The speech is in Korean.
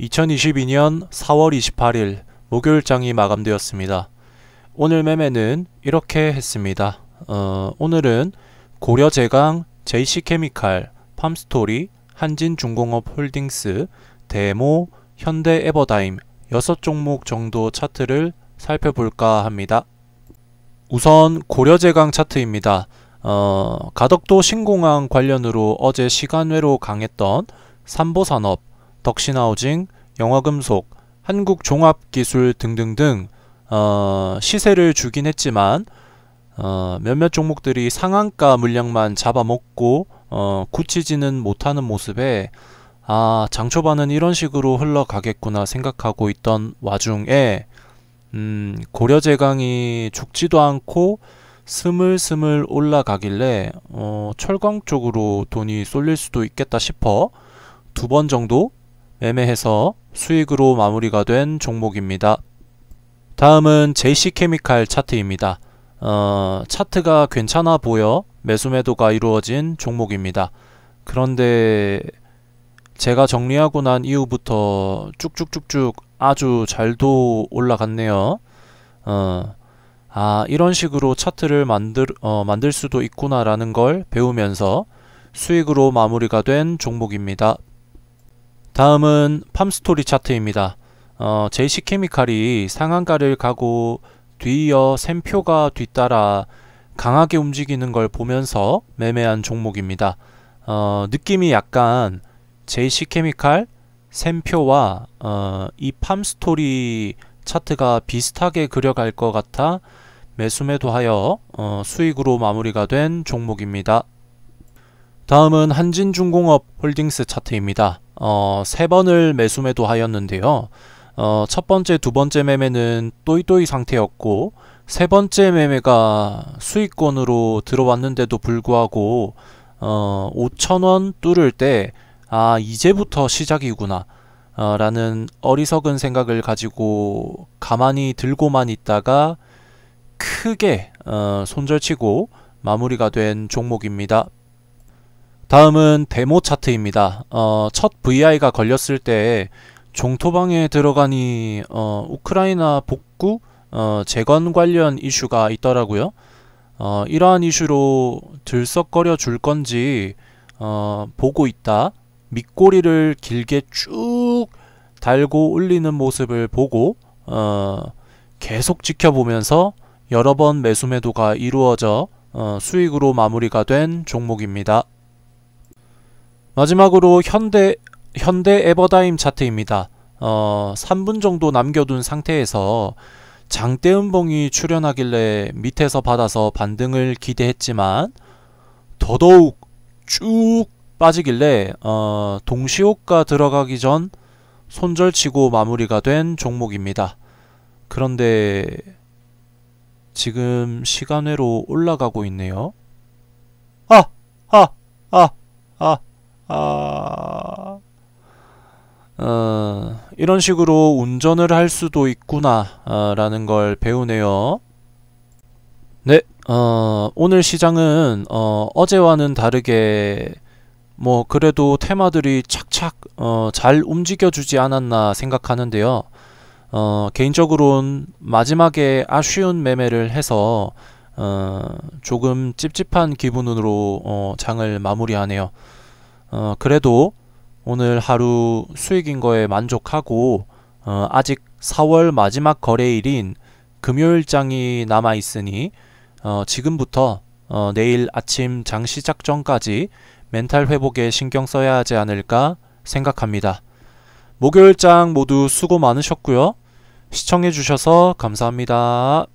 2022년 4월 28일 목요일장이 마감되었습니다. 오늘 매매는 이렇게 했습니다. 어, 오늘은 고려제강, JC케미칼, 팜스토리, 한진중공업 홀딩스, 데모, 현대 에버다임 6종목 정도 차트를 살펴볼까 합니다. 우선 고려제강 차트입니다. 어, 가덕도 신공항 관련으로 어제 시간외로 강했던 삼보산업, 덕신하우징, 영화금속, 한국종합기술 등등등 어, 시세를 주긴 했지만 어, 몇몇 종목들이 상한가 물량만 잡아먹고 어, 굳히지는 못하는 모습에 아, 장 초반은 이런 식으로 흘러가겠구나 생각하고 있던 와중에 음, 고려제강이 죽지도 않고 스물스물 올라가길래 어, 철강 쪽으로 돈이 쏠릴 수도 있겠다 싶어 두 번 정도 매매해서 수익으로 마무리가 된 종목입니다. 다음은 JC케미칼 차트입니다. 어, 차트가 괜찮아 보여 매수매도가 이루어진 종목입니다. 그런데 제가 정리하고 난 이후부터 쭉쭉쭉쭉 아주 잘도 올라갔네요. 어, 아 이런 식으로 차트를 만들, 어, 만들 수도 있구나라는 걸 배우면서 수익으로 마무리가 된 종목입니다. 다음은 팜스토리 차트입니다. 어, 제시 케미칼이 상한가를 가고 뒤이어 샘표가 뒤따라 강하게 움직이는 걸 보면서 매매한 종목입니다. 어, 느낌이 약간 제시 케미칼, 샘표와 어, 이 팜스토리 차트가 비슷하게 그려갈 것 같아 매수매도하여 어, 수익으로 마무리가 된 종목입니다. 다음은 한진중공업 홀딩스 차트입니다. 어, 세 번을 매수매도 하였는데요. 어, 첫 번째, 두 번째 매매는 또이또이 상태였고 세 번째 매매가 수익권으로 들어왔는데도 불구하고 어, 5천원 뚫을 때 아, 이제부터 시작이구나. 어, 라는 어리석은 생각을 가지고 가만히 들고만 있다가 크게 어, 손절치고 마무리가 된 종목입니다. 다음은 데모 차트입니다. 어, 첫 VI가 걸렸을 때 종토방에 들어가니 어, 우크라이나 복구 어, 재건 관련 이슈가 있더라고요. 어, 이러한 이슈로 들썩거려 줄 건지 어, 보고 있다. 밑꼬리를 길게 쭉 달고 올리는 모습을 보고 어, 계속 지켜보면서 여러 번 매수 매도가 이루어져 어, 수익으로 마무리가 된 종목입니다. 마지막으로 현대 현대 에버다임 차트입니다. 어, 3분 정도 남겨둔 상태에서 장대음봉이 출연하길래 밑에서 받아서 반등을 기대했지만 더더욱 쭉 빠지길래 어, 동시호가 들어가기 전 손절치고 마무리가 된 종목입니다. 그런데 지금 시간외로 올라가고 있네요. 아! 아! 아! 아! 아, 어, 이런 식으로 운전을 할 수도 있구나라는 어, 걸 배우네요. 네, 어, 오늘 시장은 어, 어제와는 다르게 뭐 그래도 테마들이 착착 어, 잘 움직여주지 않았나 생각하는데요. 어, 개인적으로는 마지막에 아쉬운 매매를 해서 어, 조금 찝찝한 기분으로 어, 장을 마무리하네요. 어, 그래도 오늘 하루 수익인 거에 만족하고 어, 아직 4월 마지막 거래일인 금요일장이 남아 있으니 어, 지금부터 어, 내일 아침 장 시작 전까지 멘탈 회복에 신경 써야 하지 않을까 생각합니다. 목요일장 모두 수고 많으셨고요. 시청해주셔서 감사합니다.